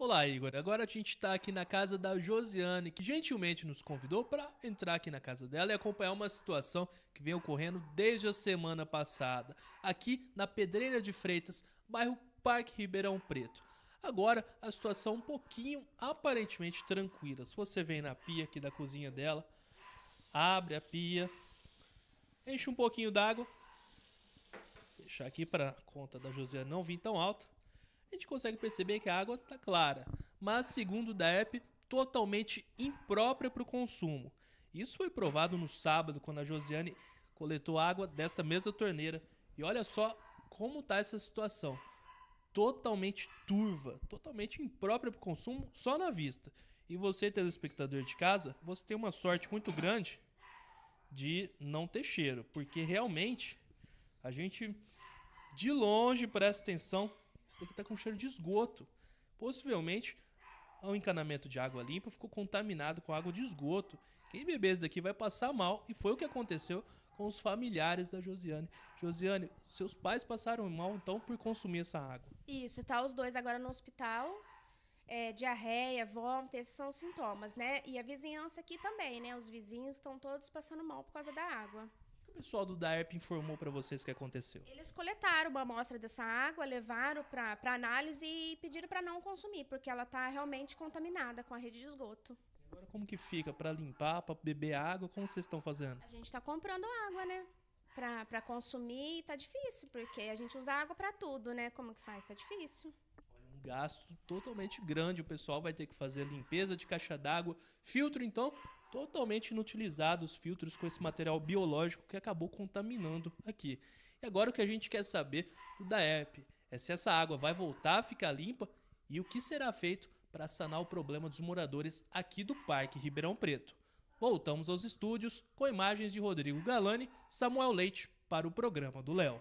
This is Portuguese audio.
Olá, Igor. Agora a gente está aqui na casa da Josiane, que gentilmente nos convidou para entrar aqui na casa dela e acompanhar uma situação que vem ocorrendo desde a semana passada, aqui na Pedreira de Freitas, bairro Parque Ribeirão Preto. Agora a situação um pouquinho aparentemente tranquila. Se você vem na pia aqui da cozinha dela, abre a pia, enche um pouquinho d'água, deixar aqui para conta da Josiane não vir tão alta a gente consegue perceber que a água está clara, mas, segundo o DAEP, totalmente imprópria para o consumo. Isso foi provado no sábado, quando a Josiane coletou água desta mesma torneira. E olha só como está essa situação. Totalmente turva, totalmente imprópria para o consumo, só na vista. E você, telespectador de casa, você tem uma sorte muito grande de não ter cheiro, porque realmente a gente de longe presta atenção isso daqui tá com cheiro de esgoto. Possivelmente, o encanamento de água limpa ficou contaminado com água de esgoto. Quem beber isso daqui vai passar mal. E foi o que aconteceu com os familiares da Josiane. Josiane, seus pais passaram mal, então, por consumir essa água. Isso, tá os dois agora no hospital. É, diarreia, vômito, esses são os sintomas, né? E a vizinhança aqui também, né? Os vizinhos estão todos passando mal por causa da água que o pessoal do DAERP informou para vocês que aconteceu? Eles coletaram uma amostra dessa água, levaram para análise e pediram para não consumir, porque ela está realmente contaminada com a rede de esgoto. E agora como que fica? Para limpar, para beber água, como vocês estão fazendo? A gente está comprando água, né? Para consumir e tá difícil, porque a gente usa água para tudo, né? Como que faz? Tá difícil um gasto totalmente grande. O pessoal vai ter que fazer limpeza de caixa d'água, filtro então, totalmente inutilizados filtros com esse material biológico que acabou contaminando aqui. E agora o que a gente quer saber do DAEP é se essa água vai voltar a ficar limpa e o que será feito para sanar o problema dos moradores aqui do Parque Ribeirão Preto. Voltamos aos estúdios com imagens de Rodrigo Galani, Samuel Leite para o programa do Léo.